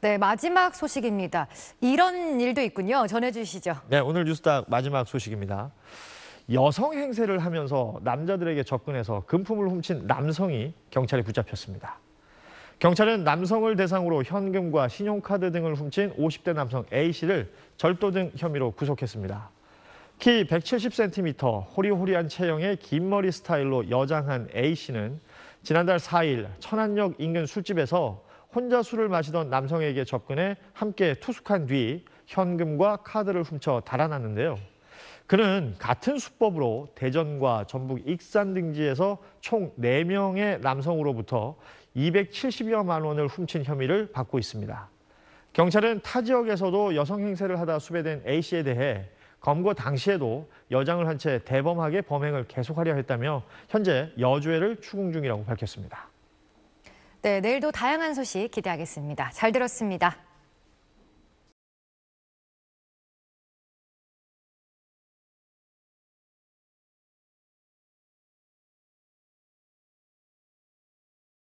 네, 마지막 소식입니다. 이런 일도 있군요. 전해주시죠. 네, 오늘 뉴스닥 마지막 소식입니다. 여성 행세를 하면서 남자들에게 접근해서 금품을 훔친 남성이 경찰에 붙잡혔습니다. 경찰은 남성을 대상으로 현금과 신용카드 등을 훔친 50대 남성 A씨를 절도 등 혐의로 구속했습니다. 키 170cm, 호리호리한 체형의 긴 머리 스타일로 여장한 A씨는 지난달 4일 천안역 인근 술집에서 혼자 술을 마시던 남성에게 접근해 함께 투숙한 뒤 현금과 카드를 훔쳐 달아났는데요. 그는 같은 수법으로 대전과 전북 익산 등지에서 총 4명의 남성으로부터 270여만 원을 훔친 혐의를 받고 있습니다. 경찰은 타 지역에서도 여성 행세를 하다 수배된 A씨에 대해 검거 당시에도 여장을 한 채 대범하게 범행을 계속하려 했다며 현재 여주애를 추궁 중이라고 밝혔습니다. 네, 내일도 다양한 소식 기대하겠습니다. 잘 들었습니다.